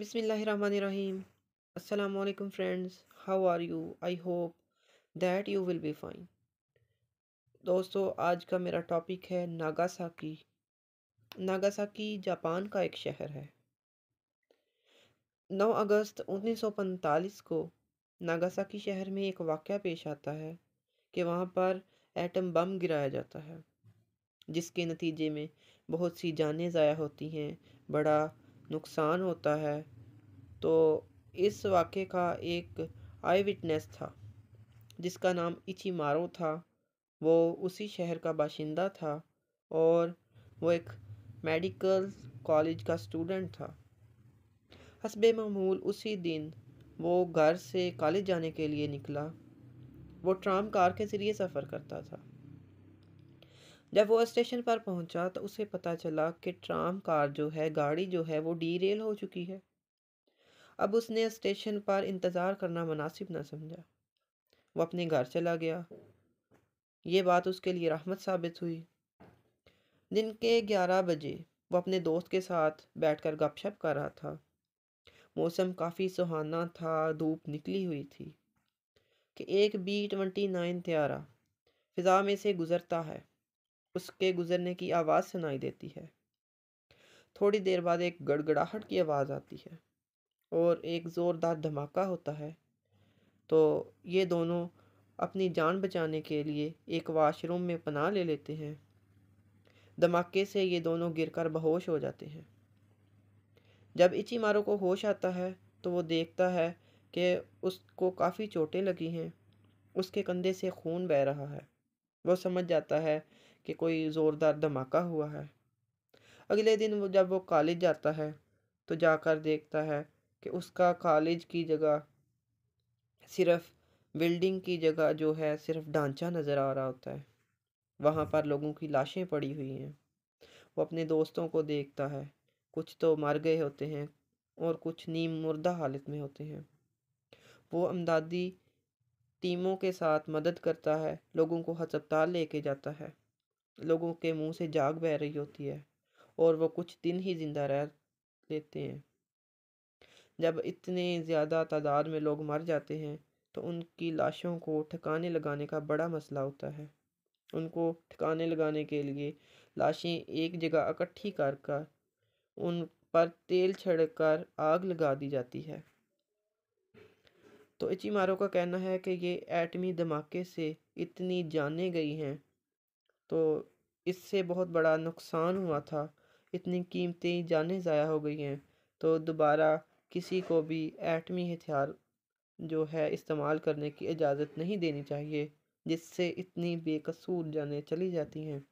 Bismillahirrahmanirrahim. Assalamu friends how are you I hope hope that you will be दोस्तों आज का मेरा topic है नागासाकी नागासाकी जापान का एक शहर है 9 अगस्त 1945 को नागासाकी शहर में एक वाक़ पेश आता है कि वहाँ पर एटम बम गिराया जाता है जिसके नतीजे में बहुत सी जानें ज़ाया होती हैं बड़ा नुकसान होता है तो इस वाक़े का एक आई विटनेस था जिसका नाम इची मारो था वो उसी शहर का बाशिंदा था और वो एक मेडिकल कॉलेज का स्टूडेंट था हसब मामूल उसी दिन वो घर से कॉलेज जाने के लिए निकला वो ट्राम कार के ज़रिए सफ़र करता था जब वो स्टेशन पर पहुंचा तो उसे पता चला कि ट्राम कार जो है गाड़ी जो है वो डी रेल हो चुकी है अब उसने स्टेशन पर इंतज़ार करना मुनासिब ना समझा वो अपने घर चला गया ये बात उसके लिए रहमत साबित हुई दिन के ग्यारह बजे वो अपने दोस्त के साथ बैठकर गपशप कर रहा था मौसम काफ़ी सुहाना था धूप निकली हुई थी कि एक बी ट्वेंटी नाइन त्यारा फिज़ा में से गुज़रता है उसके गुजरने की आवाज़ सुनाई देती है थोड़ी देर बाद एक गड़गड़ाहट की आवाज़ आती है और एक ज़ोरदार धमाका होता है तो ये दोनों अपनी जान बचाने के लिए एक वाशरूम में पनाह ले लेते हैं धमाके से ये दोनों गिरकर बेहोश हो जाते हैं जब इची मारो को होश आता है तो वो देखता है कि उसको काफ़ी चोटें लगी हैं उसके कंधे से खून बह रहा है वो समझ जाता है कि कोई ज़ोरदार धमाका हुआ है अगले दिन वो जब वो कॉलेज जाता है तो जाकर देखता है कि उसका कॉलेज की जगह सिर्फ बिल्डिंग की जगह जो है सिर्फ ढांचा नज़र आ रहा होता है वहाँ पर लोगों की लाशें पड़ी हुई हैं वो अपने दोस्तों को देखता है कुछ तो मर गए होते हैं और कुछ नीम मुर्दा हालत में होते हैं वो अमदादी टीमों के साथ मदद करता है लोगों को हस्पताल लेके जाता है लोगों के मुंह से जाग बह रही होती है और वो कुछ दिन ही ज़िंदा रह लेते हैं जब इतने ज़्यादा तादाद में लोग मर जाते हैं तो उनकी लाशों को ठिकाने लगाने का बड़ा मसला होता है उनको ठिकाने लगाने के लिए लाशें एक जगह इकट्ठी कर कर उन पर तेल कर आग लगा दी जाती है तो मारो का कहना है कि ये एटमी धमाके से इतनी जाने गई हैं तो इससे बहुत बड़ा नुकसान हुआ था इतनी कीमती जानें ज़ाया हो गई हैं तो दोबारा किसी को भी एटमी हथियार जो है इस्तेमाल करने की इजाज़त नहीं देनी चाहिए जिससे इतनी बेकसूर जानें चली जाती हैं